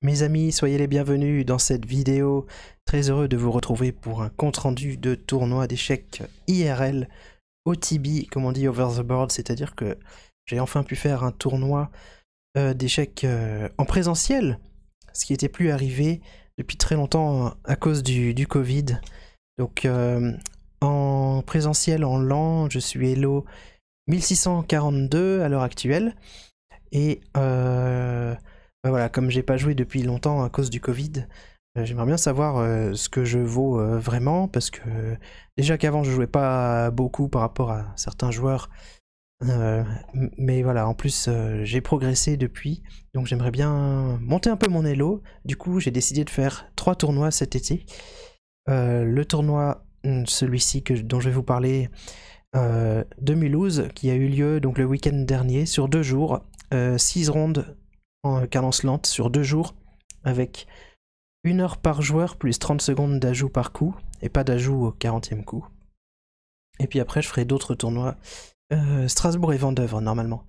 Mes amis, soyez les bienvenus dans cette vidéo. Très heureux de vous retrouver pour un compte-rendu de tournoi d'échecs IRL au comme on dit over the board, c'est-à-dire que j'ai enfin pu faire un tournoi euh, d'échecs euh, en présentiel, ce qui n'était plus arrivé depuis très longtemps à cause du, Covid. Donc euh, en présentiel en LAN, je suis Hello 1642 à l'heure actuelle. Et voilà, comme j'ai pas joué depuis longtemps à cause du Covid, euh, j'aimerais bien savoir euh, ce que je vaux euh, vraiment, parce que déjà qu'avant je jouais pas beaucoup par rapport à certains joueurs. mais voilà, en plus j'ai progressé depuis, donc j'aimerais bien monter un peu mon elo. Du coup, j'ai décidé de faire trois tournois cet été. le tournoi, hmm, celui-ci dont je vais vous parler, de Mulhouse, qui a eu lieu donc le week-end dernier sur deux jours, six rondes en euh, cadence lente sur deux jours avec une heure par joueur plus 30 secondes d'ajout par coup et pas d'ajout au 40e coup. Et puis après, je ferai d'autres tournois. Euh, Strasbourg et Vendœuvre, normalement.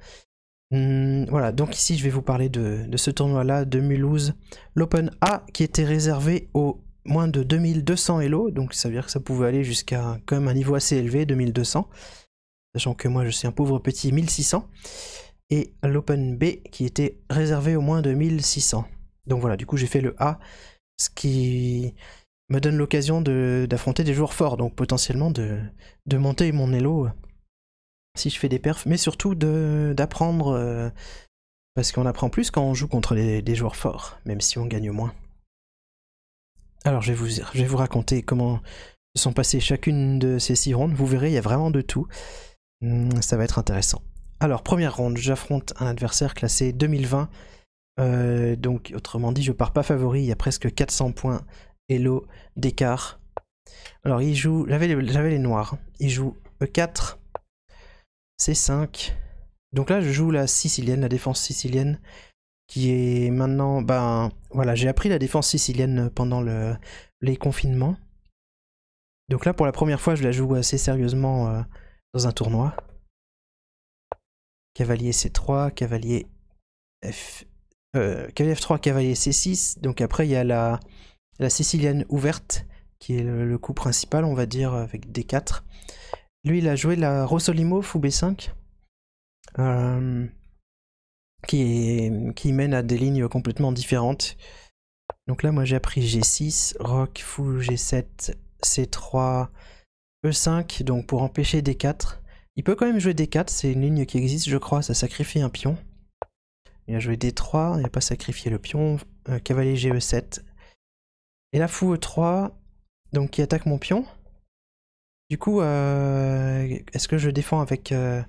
Hum, voilà, donc ici, je vais vous parler de, de ce tournoi-là de Mulhouse. L'Open A qui était réservé aux moins de 2200 Elo, donc ça veut dire que ça pouvait aller jusqu'à quand même un niveau assez élevé, 2200. Sachant que moi, je suis un pauvre petit 1600 et l'Open B qui était réservé au moins de 1600. Donc voilà, du coup j'ai fait le A, ce qui me donne l'occasion d'affronter des joueurs forts, donc potentiellement de, monter mon elo euh, si je fais des perfs, mais surtout d'apprendre, euh, parce qu'on apprend plus quand on joue contre des joueurs forts, même si on gagne moins. Alors je vais, vous, je vais vous raconter comment se sont passées chacune de ces six rondes, vous verrez, il y a vraiment de tout, hmm, ça va être intéressant. Alors, première ronde, j'affronte un adversaire classé 2020. Euh, donc, autrement dit, je pars pas favori. Il y a presque 400 points l'eau d'écart. Alors, il joue. J'avais les, noirs. Il joue E4, C5. Donc là, je joue la sicilienne, la défense sicilienne, qui est maintenant. Ben voilà, j'ai appris la défense sicilienne pendant le, les confinements. Donc là, pour la première fois, je la joue assez sérieusement euh, dans un tournoi cavalier C3, cavalier F, euh, cavalier 3 cavalier C6. Donc après, il y a la, la Sicilienne ouverte, qui est le, coup principal, on va dire, avec D4. Lui, il a joué la Rossolimo fou B5, euh, qui, qui mène à des lignes complètement différentes. Donc là, moi, j'ai appris G6, Roc, fou G7, C3, E5, donc pour empêcher D4. Il peut quand même jouer D4, c'est une ligne qui existe, je crois, ça sacrifie un pion. Il a joué D3, il n'a pas sacrifié le pion. Euh, cavalier GE7. Et là, fou E3, donc qui attaque mon pion. Du coup, euh, est-ce que je défends avec euh,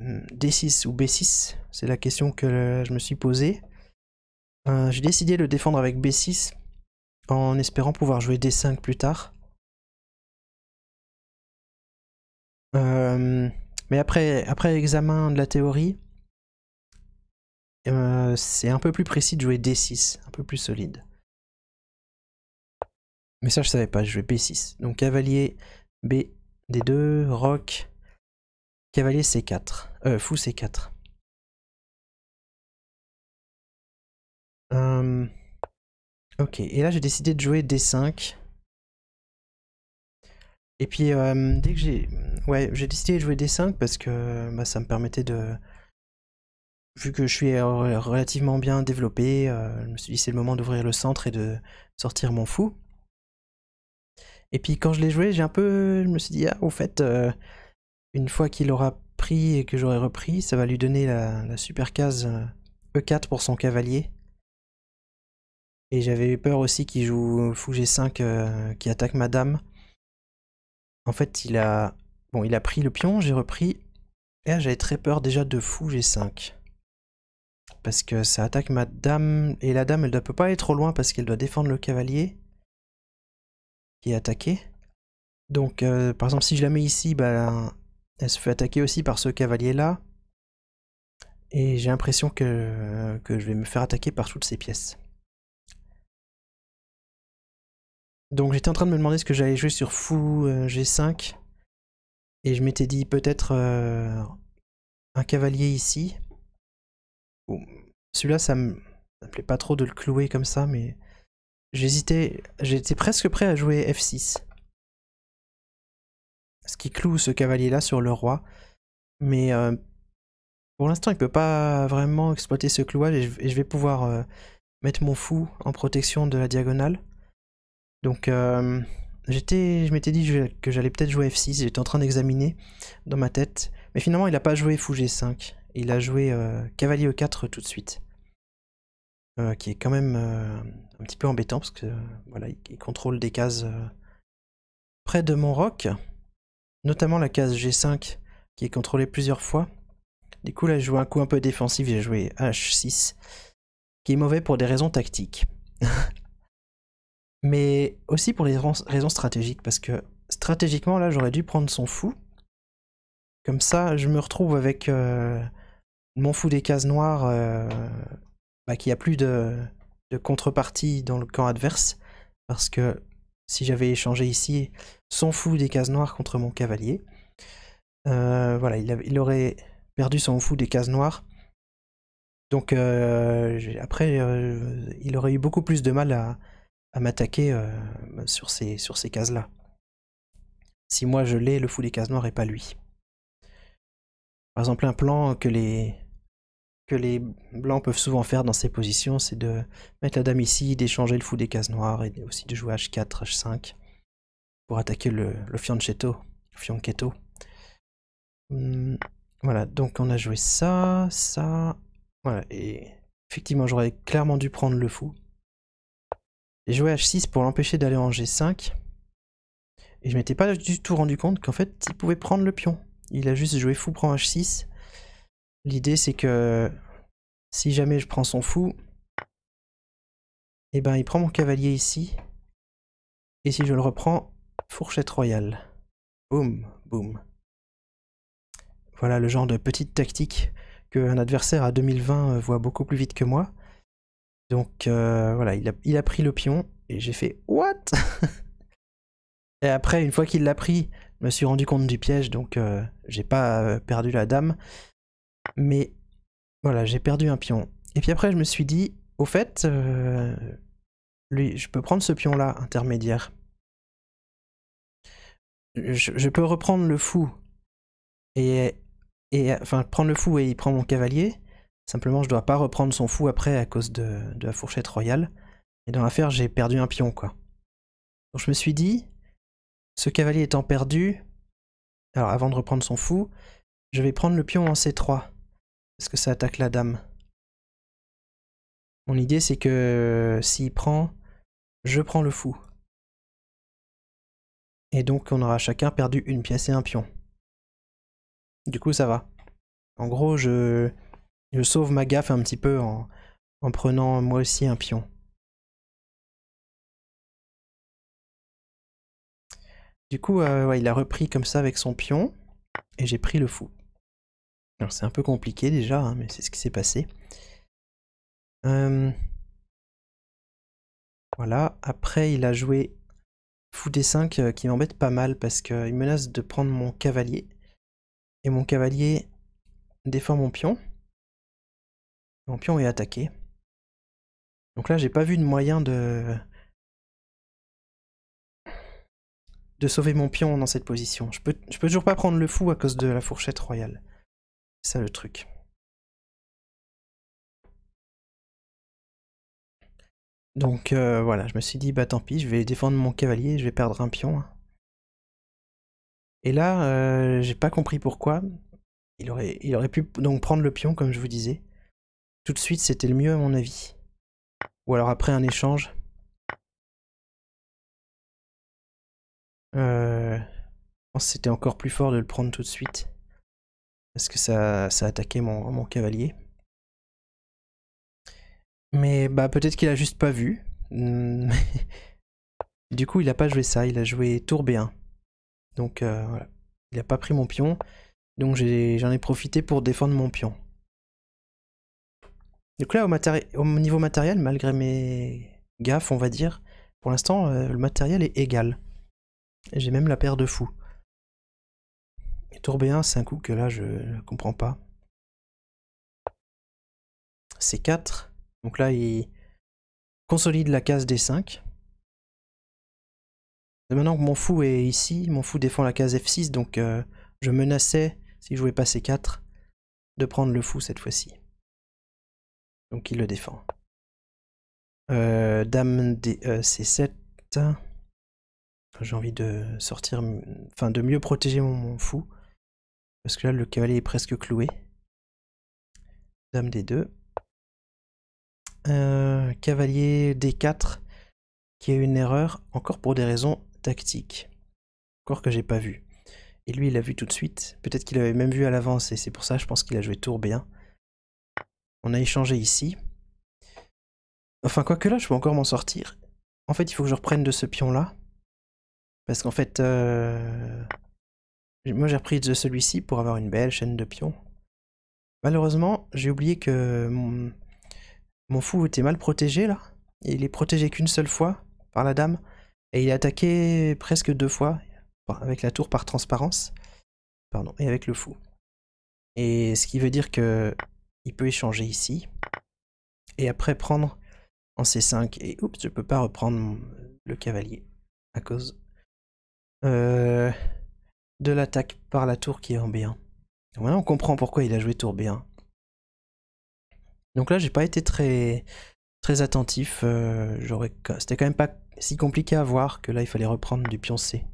D6 ou B6 C'est la question que je me suis posée. J'ai décidé de le défendre avec B6 en espérant pouvoir jouer D5 plus tard. Euh, mais après, après l'examen de la théorie, euh, c'est un peu plus précis de jouer D6, un peu plus solide. Mais ça, je savais pas, je jouais B6. Donc cavalier B, D2, roc, cavalier C4, euh, fou C4. ok, et là j'ai décidé de jouer D5. Et puis, euh, dès que j'ai. Ouais, j'ai décidé de jouer D5 parce que bah, ça me permettait de. Vu que je suis euh, relativement bien développé, euh, je me suis dit c'est le moment d'ouvrir le centre et de sortir mon fou. Et puis quand je l'ai joué, j'ai un peu. Je me suis dit, ah, au fait, une fois qu'il aura pris et que j'aurai repris, ça va lui donner la, la super case E4 e pour son cavalier. Et j'avais eu peur aussi qu'il joue fou G5 qui attaque ma Dame. En fait, il a... Bon, il a pris le pion, j'ai repris. Et j'avais très peur déjà de fou G5. Parce que ça attaque ma dame. Et la dame, elle ne peut pas aller trop loin parce qu'elle doit défendre le cavalier. Qui est attaqué. Donc, euh, par exemple, si je la mets ici, bah, elle se fait attaquer aussi par ce cavalier-là. Et j'ai l'impression que, que je vais me faire attaquer par toutes ces pièces. Donc j'étais en train de me demander ce que j'allais jouer sur Fou euh, G5. Et je m'étais dit peut-être euh, un cavalier ici. Celui-là, ça me, me plaît pas trop de le clouer comme ça, mais j'hésitais. J'étais presque prêt à jouer F6. Ce qui cloue ce cavalier-là sur le roi. Mais euh, pour l'instant, il peut pas vraiment exploiter ce clouage et je vais pouvoir mettre mon fou en protection de la diagonale. Donc euh, j'étais, je m'étais dit que j'allais peut-être jouer F6, j'étais en train d'examiner dans ma tête. Mais finalement il n'a pas joué Fou G5, il a joué euh, Cavalier E4 tout de suite. Euh, qui est quand même un petit peu embêtant parce que voilà, il, contrôle des cases près de mon roc, notamment la case G5 qui est contrôlée plusieurs fois. Du coup là je joué un coup un peu défensif, j'ai joué H6, qui est mauvais pour des raisons tactiques. mais aussi pour les raisons stratégiques, parce que stratégiquement, là, j'aurais dû prendre son fou. Comme ça, je me retrouve avec euh, mon fou des cases noires euh, bah, qui a plus de, contrepartie dans le camp adverse, parce que si j'avais échangé ici son fou des cases noires contre mon cavalier, euh, voilà, il, aurait perdu son fou des cases noires. Donc après, il aurait eu beaucoup plus de mal à, à m'attaquer euh, sur ces, sur ces cases-là. Si moi je l'ai, le fou des cases noires et pas lui. Par exemple, un plan que les, que les blancs peuvent souvent faire dans ces positions, c'est de mettre la dame ici, d'échanger le fou des cases noires et aussi de jouer H4, H5 pour attaquer le, le fianchetto, fianchetto. Hum, voilà, donc on a joué ça, ça, voilà, et effectivement j'aurais clairement dû prendre le fou, j'ai joué H6 pour l'empêcher d'aller en G5. Et je m'étais pas du tout rendu compte qu'en fait, il pouvait prendre le pion. Il a juste joué fou prend H6. L'idée, c'est que si jamais je prends son fou, eh ben il prend mon cavalier ici. Et si je le reprends, fourchette royale. Boum, boum. Voilà le genre de petite tactique qu'un adversaire à 2020 euh, voit beaucoup plus vite que moi. Donc euh, voilà, il a, pris le pion et j'ai fait What Et après, une fois qu'il l'a pris, je me suis rendu compte du piège, donc euh, j'ai pas euh, perdu la dame. Mais voilà, j'ai perdu un pion. Et puis après, je me suis dit, au fait, lui, je peux prendre ce pion-là, intermédiaire. Je, peux reprendre le fou. Et, et. Enfin, prendre le fou et il prend mon cavalier. Simplement, je dois pas reprendre son fou après à cause de, la fourchette royale. Et dans l'affaire, j'ai perdu un pion, quoi. Donc je me suis dit, ce cavalier étant perdu, alors avant de reprendre son fou, je vais prendre le pion en C3. Parce que ça attaque la dame. Mon idée, c'est que s'il prend, je prends le fou. Et donc, on aura chacun perdu une pièce et un pion. Du coup, ça va. En gros, je je sauve ma gaffe un petit peu en, prenant moi aussi un pion. Du coup, euh, il a repris comme ça avec son pion, et j'ai pris le fou. Alors c'est un peu compliqué déjà, hein, mais c'est ce qui s'est passé. Euh, voilà, après il a joué fou D5 euh, qui m'embête pas mal parce qu'il menace de prendre mon cavalier. Et mon cavalier défend mon pion. Mon pion est attaqué. Donc là, j'ai pas vu de moyen de... de sauver mon pion dans cette position. Je peux, je peux toujours pas prendre le fou à cause de la fourchette royale. C'est ça le truc. Donc euh, voilà, je me suis dit, bah tant pis, je vais défendre mon cavalier, je vais perdre un pion. Et là, euh, j'ai pas compris pourquoi. Il aurait, il aurait pu donc prendre le pion, comme je vous disais. Tout de suite, c'était le mieux à mon avis. Ou alors après un échange. Euh, je pense que c'était encore plus fort de le prendre tout de suite. Parce que ça, ça attaquait mon, cavalier. Mais bah peut-être qu'il a juste pas vu. du coup, il a pas joué ça, il a joué tour B1. Donc euh, voilà. Il a pas pris mon pion. Donc j'en ai profité pour défendre mon pion. Donc là, au, niveau matériel, malgré mes gaffes, on va dire, pour l'instant, euh, le matériel est égal. J'ai même la paire de fous. Et tour B1, c'est un coup que là, je ne comprends pas. C4. Donc là, il consolide la case D5. maintenant que mon fou est ici, mon fou défend la case F6, donc euh, je menaçais, si je jouais pas C4, de prendre le fou cette fois-ci. Donc il le défend. Euh, dame d e C7. J'ai envie de sortir, enfin de mieux protéger mon, fou. Parce que là le cavalier est presque cloué. Dame D2. Euh, cavalier D4 qui a eu une erreur encore pour des raisons tactiques. Encore que j'ai pas vu. Et lui il l'a vu tout de suite. Peut-être qu'il l'avait même vu à l'avance et c'est pour ça je pense qu'il a joué tour bien. On a échangé ici. Enfin, quoique là, je peux encore m'en sortir. En fait, il faut que je reprenne de ce pion-là. Parce qu'en fait, euh, moi j'ai repris de celui-ci pour avoir une belle chaîne de pions. Malheureusement, j'ai oublié que mon... mon, fou était mal protégé là. il est protégé qu'une seule fois par la dame. Et il est attaqué presque deux fois avec la tour par transparence. Pardon, et avec le fou. Et ce qui veut dire que il peut échanger ici. Et après prendre en C5. Et oups, je peux pas reprendre le cavalier à cause euh, de l'attaque par la tour qui est en B1. on comprend pourquoi il a joué tour B1. Donc là j'ai pas été très très attentif. Euh, c'était quand même pas si compliqué à voir que là il fallait reprendre du pion C.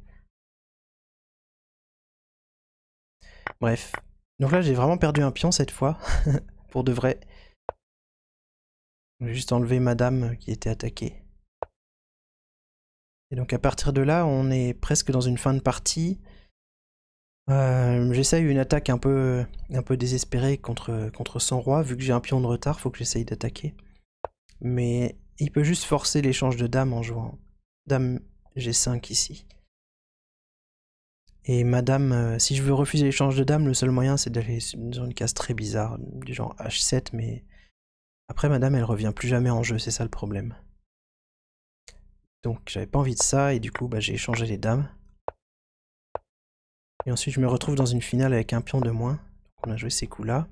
Bref. Donc là j'ai vraiment perdu un pion cette fois. pour de vrai. J'ai juste enlevé madame qui était attaquée. Et donc à partir de là, on est presque dans une fin de partie. Euh, j'essaye une attaque un peu, un peu désespérée contre, contre son roi. Vu que j'ai un pion de retard, faut que j'essaye d'attaquer. Mais il peut juste forcer l'échange de dames en jouant dame G5 ici. Et madame, euh, si je veux refuser l'échange de dames, le seul moyen c'est d'aller dans une case très bizarre, du genre H7, mais après madame elle revient plus jamais en jeu, c'est ça le problème. Donc j'avais pas envie de ça et du coup bah, j'ai échangé les dames. Et ensuite je me retrouve dans une finale avec un pion de moins. Donc on a joué ces coups là.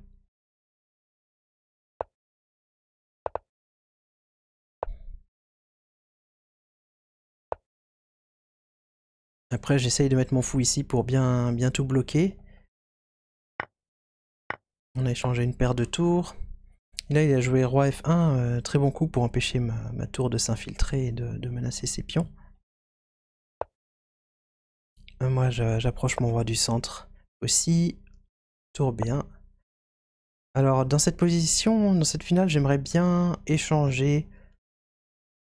Après, j'essaye de mettre mon fou ici pour bien, bien tout bloquer. On a échangé une paire de tours. là, il a joué roi F1, euh, très bon coup pour empêcher ma, tour de s'infiltrer et de, menacer ses pions. Euh, moi, j'approche mon roi du centre aussi. Tour bien. Alors, dans cette position, dans cette finale, j'aimerais bien échanger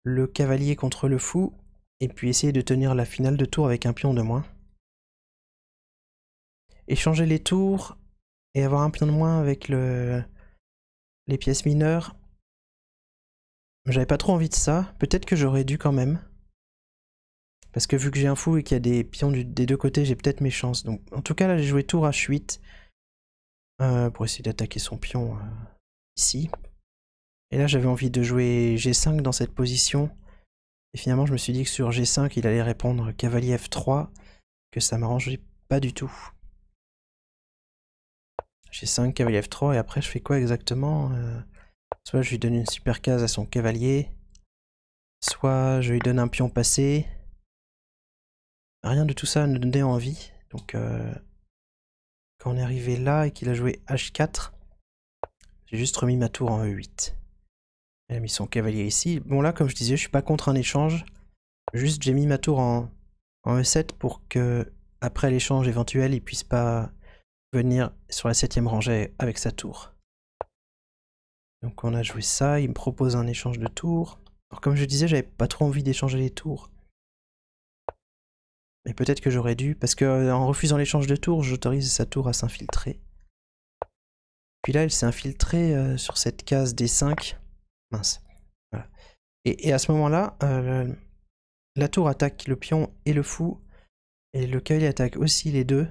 le cavalier contre le fou et puis essayer de tenir la finale de tour avec un pion de moins. Échanger les tours et avoir un pion de moins avec le... les pièces mineures. J'avais pas trop envie de ça, peut-être que j'aurais dû quand même. Parce que vu que j'ai un fou et qu'il y a des pions des deux côtés, j'ai peut-être mes chances. Donc en tout cas là j'ai joué tour H8 euh, pour essayer d'attaquer son pion euh, ici. Et là j'avais envie de jouer G5 dans cette position. Et finalement, je me suis dit que sur G5, il allait répondre cavalier F3, que ça m'arrangeait pas du tout. G5, cavalier F3, et après, je fais quoi exactement euh Soit je lui donne une super case à son cavalier, soit je lui donne un pion passé. Rien de tout ça ne donnait envie. Donc, euh, quand on est arrivé là et qu'il a joué H4, j'ai juste remis ma tour en E8 a mis son cavalier ici. Bon là, comme je disais, je suis pas contre un échange. Juste j'ai mis ma tour en, E7 e pour qu'après l'échange éventuel, il puisse pas venir sur la septième rangée avec sa tour. Donc on a joué ça, il me propose un échange de tours. Alors comme je disais, j'avais pas trop envie d'échanger les tours. Mais peut-être que j'aurais dû, parce qu'en euh, refusant l'échange de tours, j'autorise sa tour à s'infiltrer. Puis là, elle s'est infiltrée euh, sur cette case D5. Mince. Et, à ce moment-là, euh, la tour attaque le pion et le fou. Et le cavalier attaque aussi les deux.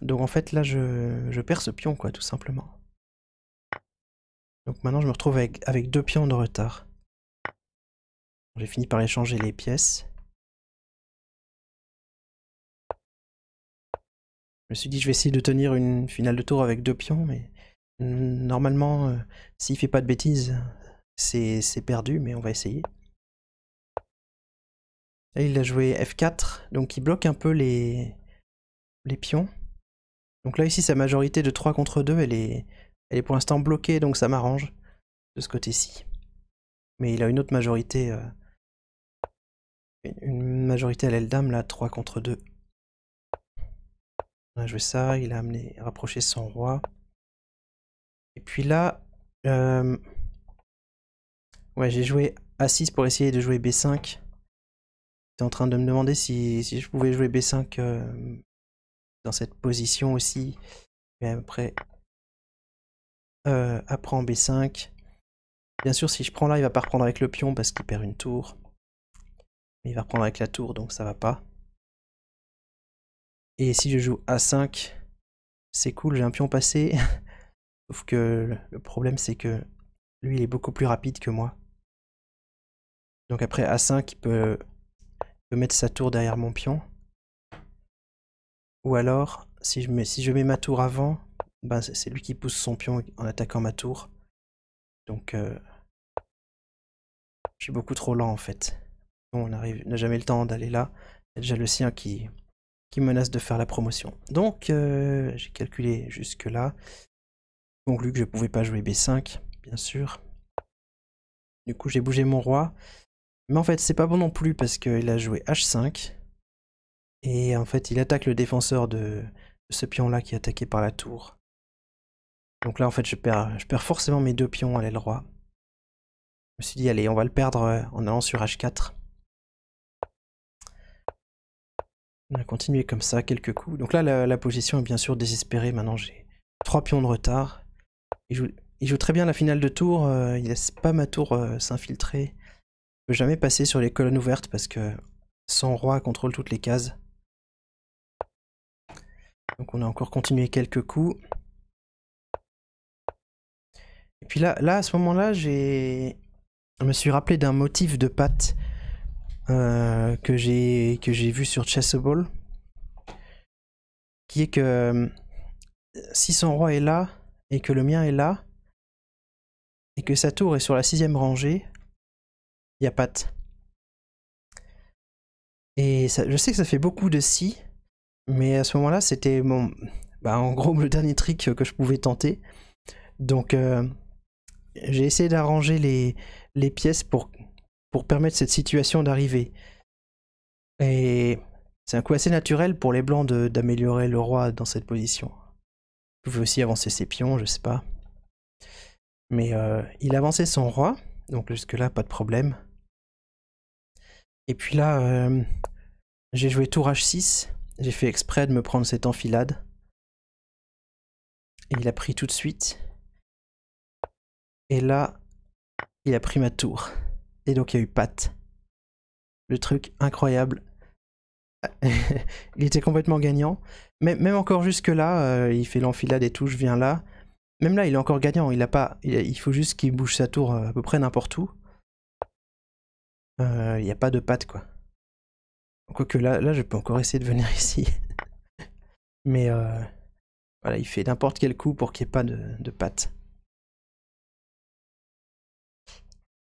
Donc en fait là je, perds ce pion quoi tout simplement. Donc maintenant je me retrouve avec, avec deux pions de retard. J'ai fini par échanger les pièces. Je me suis dit je vais essayer de tenir une finale de tour avec deux pions mais Normalement, s'il euh, s'il fait pas de bêtises, c'est perdu, mais on va essayer. Là, il a joué F4, donc il bloque un peu les, les pions. Donc là, ici, sa majorité de 3 contre 2, elle est, elle est pour l'instant bloquée, donc ça m'arrange de ce côté-ci. Mais il a une autre majorité, euh, une majorité à l'aile dame, là, 3 contre 2. On a joué ça, il a amené, rapproché son roi. Et puis là, euh, ouais, j'ai joué A6 pour essayer de jouer B5. J'étais en train de me demander si, si je pouvais jouer B5 euh, dans cette position aussi. Mais après, euh, B5. Bien sûr, si je prends là, il va pas reprendre avec le pion parce qu'il perd une tour. il va reprendre avec la tour, donc ça va pas. Et si je joue A5, c'est cool, j'ai un pion passé. Sauf que le problème, c'est que lui, il est beaucoup plus rapide que moi. Donc après, A5, il peut, mettre sa tour derrière mon pion. Ou alors, si je mets, si je mets ma tour avant, ben c'est lui qui pousse son pion en attaquant ma tour. Donc, euh, je suis beaucoup trop lent en fait. on n'a jamais le temps d'aller là. Il y a déjà le sien qui, qui menace de faire la promotion. Donc, euh, j'ai calculé jusque-là conclu que je ne pouvais pas jouer B5, bien sûr. Du coup, j'ai bougé mon roi. Mais en fait, c'est pas bon non plus parce qu'il a joué H5. Et en fait, il attaque le défenseur de, ce pion-là qui est attaqué par la tour. Donc là, en fait, je perds, je perds forcément mes deux pions à l'aile roi. Je me suis dit, allez, on va le perdre euh, en allant sur H4. On va continuer comme ça, quelques coups. Donc là, la, la position est bien sûr désespérée. Maintenant, j'ai trois pions de retard. Il joue, très bien la finale de tour, euh, il laisse pas ma tour euh, s'infiltrer. Ne peux jamais passer sur les colonnes ouvertes parce que son roi contrôle toutes les cases. Donc on a encore continué quelques coups. Et puis là, là à ce moment-là, j'ai... Je me suis rappelé d'un motif de patte euh, que j'ai vu sur Chessable. Qui est que si son roi est là, et que le mien est là, et que sa tour est sur la sixième rangée, il n'y a pas Et je sais que ça fait beaucoup de si, mais à ce moment-là, c'était mon, bah, en gros le dernier trick que je pouvais tenter. Donc euh, j'ai essayé d'arranger les, les pièces pour, pour permettre cette situation d'arriver. Et c'est un coup assez naturel pour les blancs d'améliorer le roi dans cette position pouvait aussi avancer ses pions, je sais pas. Mais euh, il avançait son roi, donc jusque-là, pas de problème. Et puis là, euh, j'ai joué tour H6, j'ai fait exprès de me prendre cette enfilade. Et il a pris tout de suite. Et là, il a pris ma tour. Et donc il y a eu patte. Le truc incroyable, il était complètement gagnant. Mais, même encore jusque-là, euh, il fait l'enfilade et tout, je viens là. Même là, il est encore gagnant. Il, a pas, il, faut juste qu'il bouge sa tour euh, à peu près n'importe où. Euh, il n'y a pas de patte, quoi. Quoique là, là, je peux encore essayer de venir ici. Mais voilà, il fait n'importe quel coup pour qu'il n'y ait pas de, de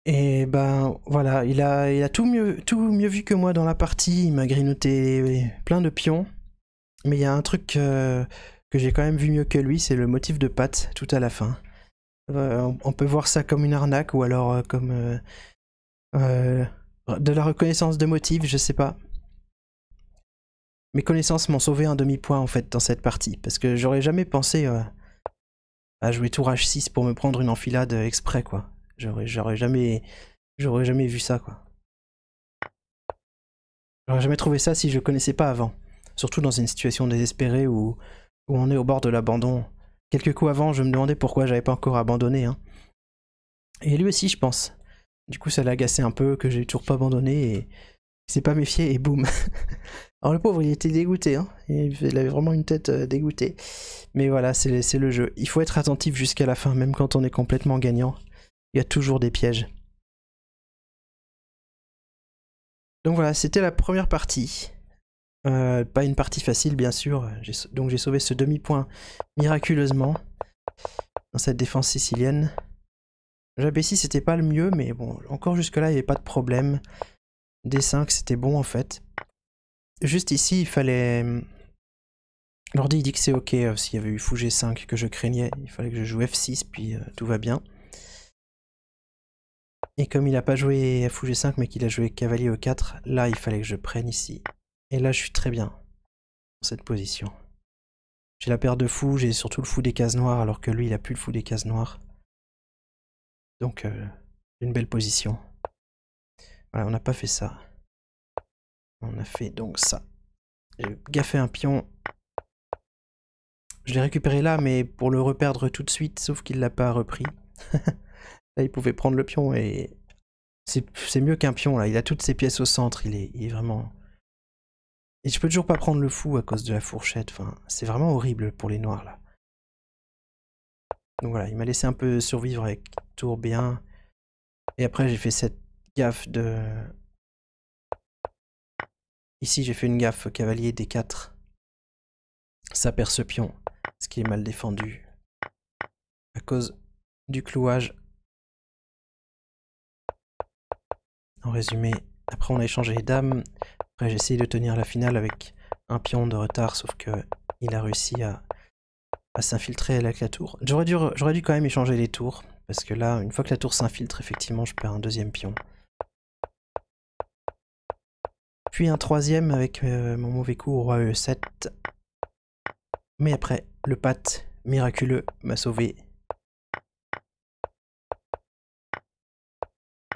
Et ben voilà, il a, il a tout, mieux, tout mieux vu que moi dans la partie, il m'a grignoté plein de pions. Mais il y a un truc euh, que j'ai quand même vu mieux que lui, c'est le motif de patte tout à la fin. Euh, on, peut voir ça comme une arnaque ou alors euh, comme de la reconnaissance de motif, je sais pas. Mes connaissances m'ont sauvé un demi-point en fait dans cette partie, parce que j'aurais jamais pensé à jouer tour h 6 pour me prendre une enfilade exprès quoi. J'aurais, jamais, j'aurais jamais vu ça, quoi. J'aurais jamais trouvé ça si je connaissais pas avant. Surtout dans une situation désespérée où, où on est au bord de l'abandon. Quelques coups avant, je me demandais pourquoi j'avais pas encore abandonné. Hein. Et lui aussi, je pense. Du coup, ça l'a agacé un peu que j'ai toujours pas abandonné et il s'est pas méfié et boum. Alors le pauvre, il était dégoûté. Hein. Il avait vraiment une tête euh, dégoûtée. Mais voilà, c'est le jeu. Il faut être attentif jusqu'à la fin, même quand on est complètement gagnant il y a toujours des pièges. Donc voilà, c'était la première partie. Euh, pas une partie facile, bien sûr. Donc j'ai sauvé ce demi-point miraculeusement dans cette défense sicilienne. 6 c'était pas le mieux, mais bon, encore jusque-là, il n'y avait pas de problème. D5, c'était bon en fait. Juste ici, il fallait... L'ordi, il dit que c'est ok euh, s'il y avait eu fou 5 que je craignais. Il fallait que je joue F6, puis euh, tout va bien. Et comme il n'a pas joué fou G5 mais qu'il a joué cavalier e 4, là il fallait que je prenne ici. Et là je suis très bien dans cette position. J'ai la paire de fous, j'ai surtout le fou des cases noires alors que lui il a plus le fou des cases noires. Donc j'ai euh, une belle position. Voilà, on n'a pas fait ça. On a fait donc ça. J'ai gaffé un pion. Je l'ai récupéré là mais pour le reperdre tout de suite sauf qu'il l'a pas repris. Là, il pouvait prendre le pion et c'est mieux qu'un pion là. Il a toutes ses pièces au centre. Il est, il est, vraiment. Et je peux toujours pas prendre le fou à cause de la fourchette. Enfin, c'est vraiment horrible pour les noirs là. Donc voilà, il m'a laissé un peu survivre avec tour bien. Et après, j'ai fait cette gaffe de. Ici, j'ai fait une gaffe cavalier D4. Ça perd ce pion, ce qui est mal défendu. À cause du clouage En résumé, après on a échangé les dames, après j'ai essayé de tenir la finale avec un pion de retard, sauf que il a réussi à, s'infiltrer avec la tour. J'aurais dû, quand même échanger les tours, parce que là, une fois que la tour s'infiltre, effectivement, je perds un deuxième pion. Puis un troisième avec euh, mon mauvais coup au roi E7. Mais après, le pat miraculeux m'a sauvé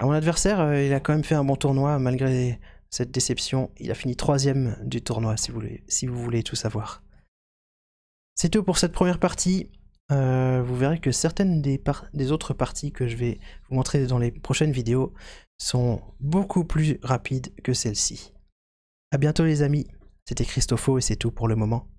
mon adversaire, euh, il a quand même fait un bon tournoi malgré cette déception. Il a fini troisième du tournoi si vous voulez, tout savoir. C'est tout pour cette première partie. Euh, vous verrez que certaines des, autres parties que je vais vous montrer dans les prochaines vidéos sont beaucoup plus rapides que celle-ci. A bientôt les amis, c'était Christopho et c'est tout pour le moment.